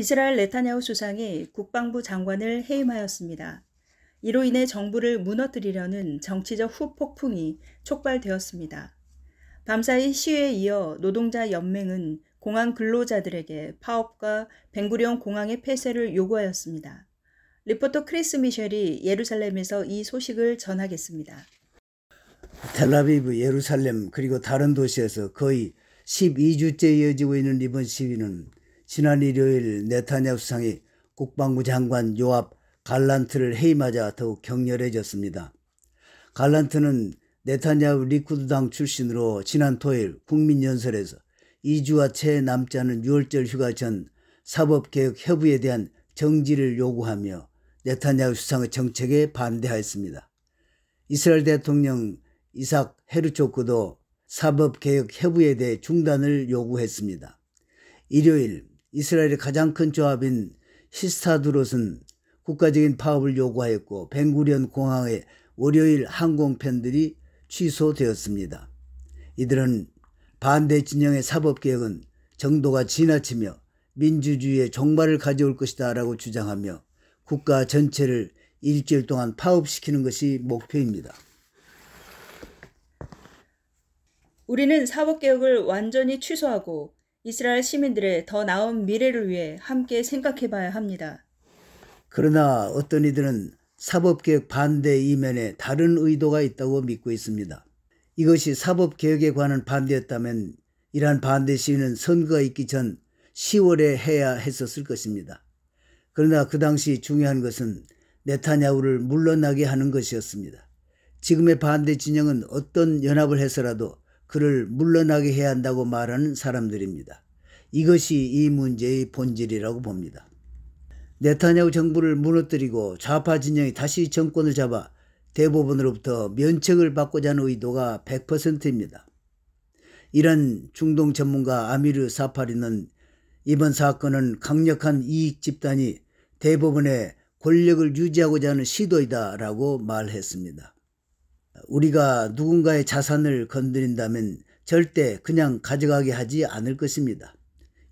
이스라엘 네타냐후 수상이 국방부 장관을 해임하였습니다. 이로 인해 정부를 무너뜨리려는 정치적 후폭풍이 촉발되었습니다. 밤사이 시위에 이어 노동자 연맹은 공항 근로자들에게 파업과 벵구리온 공항의 폐쇄를 요구하였습니다. 리포터 크리스 미셸이 예루살렘에서 이 소식을 전하겠습니다. 텔라비브, 예루살렘 그리고 다른 도시에서 거의 12주째 이어지고 있는 이번 시위는 지난 일요일 네타냐 수상이 국방부 장관 요압 갈란트를 해임하자 더욱 격렬해졌습니다. 갈란트는 네타냐후 리쿠드당 출신으로 지난 토요일 국민연설에서 2주와 채 남지 않은 6월절 휴가 전 사법개혁 협의에 대한 정지를 요구하며 네타냐후 수상의 정책에 반대하였습니다. 이스라엘 대통령 이삭 헤르초크도 사법개혁 협의에 대해 중단을 요구했습니다. 일요일 이스라엘의 가장 큰 조합인 히스타드롯은 국가적인 파업을 요구하였고 벵구리온 공항의 월요일 항공편들이 취소되었습니다. 이들은 반대 진영의 사법개혁은 정도가 지나치며 민주주의의 종말을 가져올 것이다 라고 주장하며 국가 전체를 일주일 동안 파업시키는 것이 목표입니다. 우리는 사법개혁을 완전히 취소하고 이스라엘 시민들의 더 나은 미래를 위해 함께 생각해 봐야 합니다. 그러나 어떤 이들은 사법개혁 반대 이면에 다른 의도가 있다고 믿고 있습니다. 이것이 사법개혁에 관한 반대였다면 이러한 반대 시위는 선거가 있기 전 10월에 해야 했었을 것입니다. 그러나 그 당시 중요한 것은 네타냐후를 물러나게 하는 것이었습니다. 지금의 반대 진영은 어떤 연합을 해서라도 그를 물러나게 해야 한다고 말하는 사람들입니다. 이것이 이 문제의 본질이라고 봅니다. 네타냐후 정부를 무너뜨리고 좌파 진영이 다시 정권을 잡아 대부분으로부터 면책을 받고자 하는 의도가 100%입니다. 이런 중동 전문가 아미르 사파리는 이번 사건은 강력한 이익 집단이 대부분의 권력을 유지하고자 하는 시도이다라고 말했습니다. 우리가 누군가의 자산을 건드린다면 절대 그냥 가져가게 하지 않을 것입니다.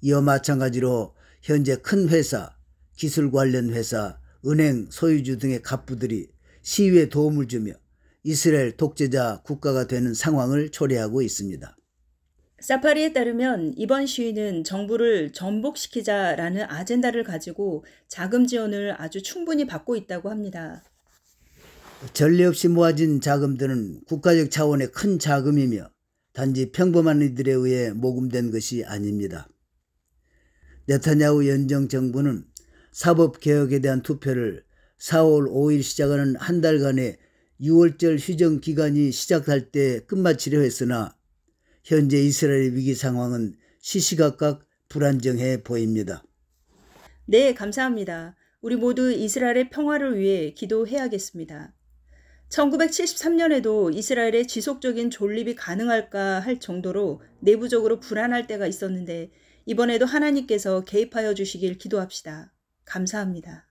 이와 마찬가지로 현재 큰 회사, 기술 관련 회사, 은행 소유주 등의 갑부들이 시위에 도움을 주며 이스라엘 독재자 국가가 되는 상황을 초래하고 있습니다. 사파리에 따르면 이번 시위는 정부를 전복시키자라는 아젠다를 가지고 자금 지원을 아주 충분히 받고 있다고 합니다. 전례 없이 모아진 자금들은 국가적 차원의 큰 자금이며 단지 평범한 이들에 의해 모금된 것이 아닙니다. 네타냐후 연정 정부는 사법개혁에 대한 투표를 4월 5일 시작하는 한 달간의 6월절 휴정 기간이 시작할 때 끝마치려 했으나 현재 이스라엘 위기 상황은 시시각각 불안정해 보입니다. 네, 감사합니다. 우리 모두 이스라엘의 평화를 위해 기도해야겠습니다. 1973년에도 이스라엘의 지속적인 존립이 가능할까 할 정도로 내부적으로 불안할 때가 있었는데 이번에도 하나님께서 개입하여 주시길 기도합시다. 감사합니다.